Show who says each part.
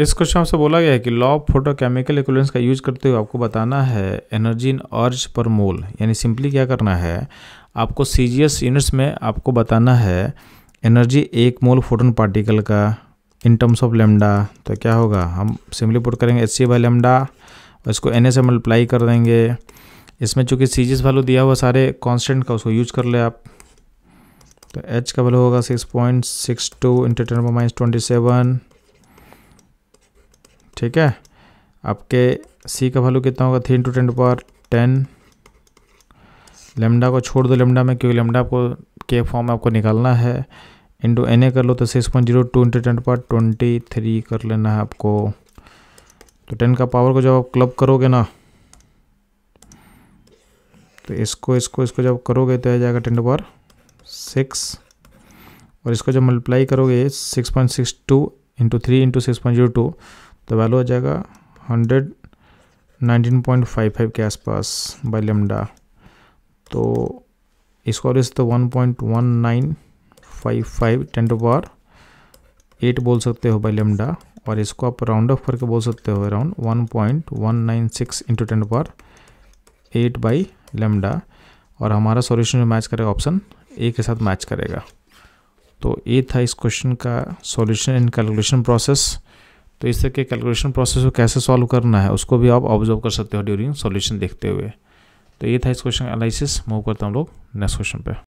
Speaker 1: इस क्वेश्चन आपसे बोला गया है कि लॉ ऑफ फोटोकेमिकल इक्वलेंस का यूज करते हुए आपको बताना है एनर्जी इन अर्ज पर मोल यानी सिंपली क्या करना है आपको सी यूनिट्स में आपको बताना है एनर्जी एक मोल फोटोन पार्टिकल का इन टर्म्स ऑफ लेमडा तो क्या होगा हम सिंपली पुट करेंगे एच सी बाई लेमडा इसको एन ए से मल्टीप्लाई कर देंगे इसमें चूँकि सी जी वैल्यू दिया हुआ सारे कॉन्स्टेंट का उसको यूज कर ले आप तो एच का वैल्यू होगा six point six two into ten minus twenty seven ठीक है आपके सी का वैल्यू कितना होगा three into ten power ten lambda को छोड़ दो लेमडा में क्योंकि लेमडा आपको के फॉर्म में आपको निकालना है इंटू एन ए कर लो तो six point zero two into ten power twenty three कर लेना है आपको तो टेन का पावर को जब आप क्लब करोगे ना तो इसको इसको इसको जब करोगे तो आ जाएगा टेन टू पावर सिक्स और इसको जब मल्टीप्लाई करोगे six point six two into three into six point zero two तो वैल्यू आ जाएगा hundred nineteen point five five के आसपास बाई लेमडा तो और रेस तो one point one nine five five ten to power eight बोल सकते हो बाई लेमडा और इसको आप राउंड ऑफ करके बोल सकते हो around one point one nine six into ten power eight by lambda और हमारा सॉल्यूशन मैच करेगा ऑप्शन ए के साथ मैच करेगा तो ये था इस क्वेश्चन का सॉल्यूशन एंड कैलकुलेशन प्रोसेस तो इस तरह के कैलकुलेशन प्रोसेस को कैसे सॉल्व करना है उसको भी आप ऑब्जर्व कर सकते हो ड्यूरिंग सॉल्यूशन देखते हुए तो ये था इस क्वेश्चन एनालिसिस मूव करता हूँ लोग नेक्स्ट क्वेश्चन पे